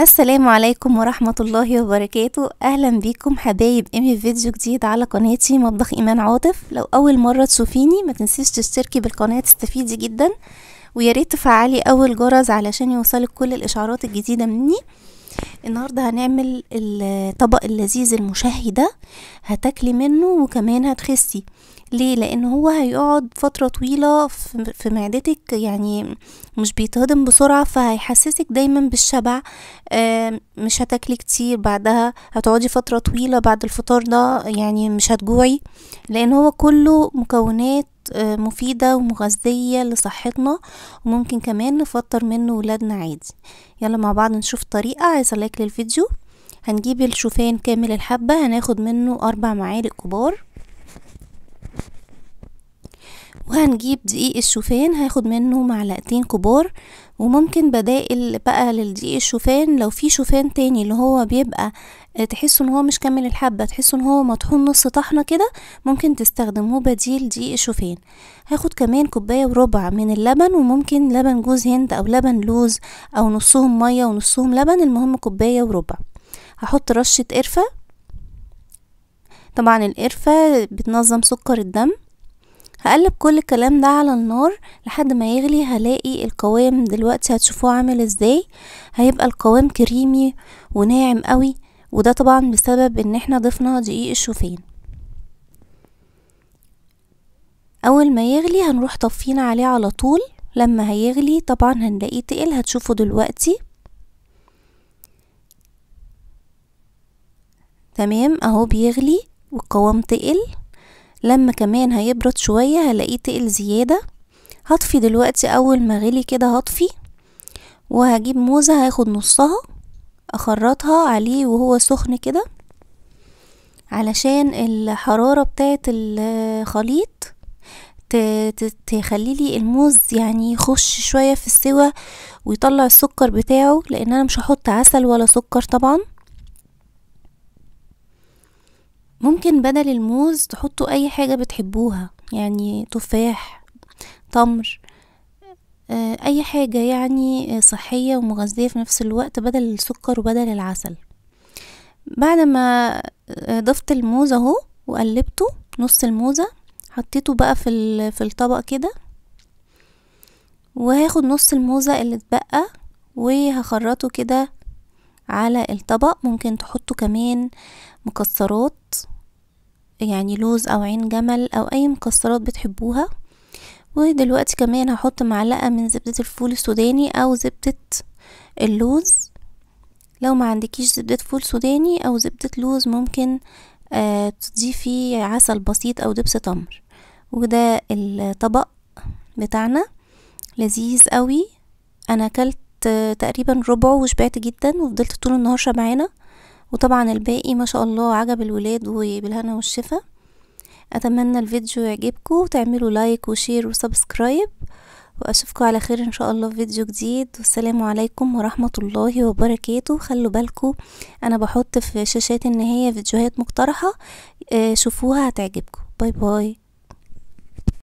السلام عليكم ورحمة الله وبركاته أهلا بيكم حبايب امي في فيديو جديد على قناتي مطبخ إيمان عاطف لو أول مرة تشوفيني ما تنسيش تشتركي بالقناة تستفيدي جدا وياريت تفعلي أول جرس علشان يوصلك كل الإشعارات الجديدة مني النهاردة هنعمل الطبق اللذيذ المشهي ده هتاكلي منه وكمان هتخسي ليه لان هو هيقعد فترة طويلة في معدتك يعني مش بيتهضم بسرعة فهيحسسك دايما بالشبع آه، مش هتاكلي كتير بعدها هتقعدي فترة طويلة بعد الفطار ده يعني مش هتجوعي لان هو كله مكونات آه، مفيدة ومغذية لصحتنا وممكن كمان نفطر منه ولادنا عادي يلا مع بعض نشوف طريقة عايزة لايك للفيديو هنجيب الشوفان كامل الحبة هناخد منه أربع معالق كبار وهنجيب دقيق الشوفان هاخد منه معلقتين كبار وممكن بدائل بقى للدقيق الشوفان لو في شوفان تاني اللي هو بيبقى آه، تحسوا ان هو مش كامل الحبه تحسوا ان هو مطحون نص طحنه كده ممكن تستخدموه بديل دقيق الشوفان هاخد كمان كوبايه وربع من اللبن وممكن لبن جوز هند او لبن لوز او نصهم ميه ونصهم لبن المهم كوبايه وربع هحط رشه قرفه طبعا القرفه بتنظم سكر الدم هقلب كل الكلام ده على النار لحد ما يغلي هلاقي القوام دلوقتي هتشوفوه عامل ازاي هيبقى القوام كريمي وناعم قوي وده طبعا بسبب ان احنا ضفنا دقيق الشوفان اول ما يغلي هنروح طفينا عليه على طول لما هيغلي طبعا هنلاقيه تقل هتشوفوا دلوقتي تمام اهو بيغلي والقوام تقل لما كمان هيبرد شوية هلاقيه تقل زيادة هطفي دلوقتي اول ما غلي كده هطفي وهجيب موزة هاخد نصها اخرطها عليه وهو سخن كده علشان الحرارة بتاعت الخليط تخليلي الموز يعني يخش شوية في السوا ويطلع السكر بتاعه لان انا مش هحط عسل ولا سكر طبعا ممكن بدل الموز تحطوا اي حاجة بتحبوها يعني تفاح تمر آه، اي حاجة يعني آه، صحية ومغذية في نفس الوقت بدل السكر وبدل العسل بعد ما آه، ضفت الموز اهو وقلبته نص الموزة حطيته بقى في, في الطبق كده وهاخد نص الموزة اللي اتبقى وهخرطه كده على الطبق ممكن تحطه كمان مكسرات يعني لوز او عين جمل او اي مكسرات بتحبوها ودلوقتي كمان هحط معلقة من زبدة الفول السوداني او زبدة اللوز لو ما عندكيش زبدة فول سوداني او زبدة لوز ممكن آه تضيفي عسل بسيط او دبس تمر وده الطبق بتاعنا لذيذ قوي انا اكلت تقريبا ربعه وشبعت جدا وفضلت طول النهار شبعانه وطبعا الباقي ما شاء الله عجب الولاد وبالهنا والشفا اتمنى الفيديو يعجبكم وتعملوا لايك وشير وسبسكرايب واشوفكم على خير ان شاء الله في فيديو جديد والسلام عليكم ورحمة الله وبركاته خلوا بالكم انا بحط في شاشات النهاية فيديوهات مقترحة آه، شوفوها هتعجبكم باي باي